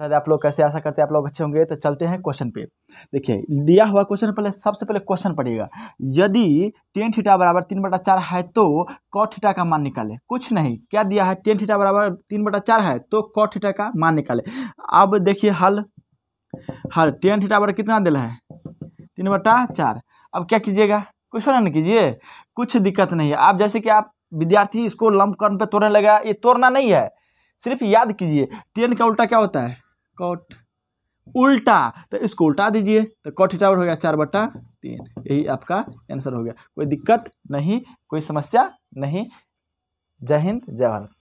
शायद आप लोग कैसे आशा करते हैं आप लोग अच्छे होंगे तो चलते हैं क्वेश्चन पे देखिए दिया हुआ क्वेश्चन पहले सबसे पहले क्वेश्चन पढ़िएगा यदि टेन थीटा बराबर तीन बटा चार है तो कॉट थीटा का मान निकाले कुछ नहीं क्या दिया है टेन थीटा बराबर तीन बटा चार है तो कॉट थीटा का मान निकाले अब देखिए हल हल टेन थीटा बराबर कितना दिला है तीन बटा चार अब क्या कीजिएगा कुछ नहीं कीजिए कुछ दिक्कत नहीं है आप जैसे कि आप विद्यार्थी इसको लंब कर्म पे तोड़ने लगा ये तोड़ना नहीं है सिर्फ याद कीजिए टेन का उल्टा क्या होता है कॉट उल्टा तो इसको उल्टा दीजिए तो कॉट थीटा हो गया चार बट्टा तीन यही आपका आंसर हो गया कोई दिक्कत नहीं कोई समस्या नहीं जय हिंद जय भारत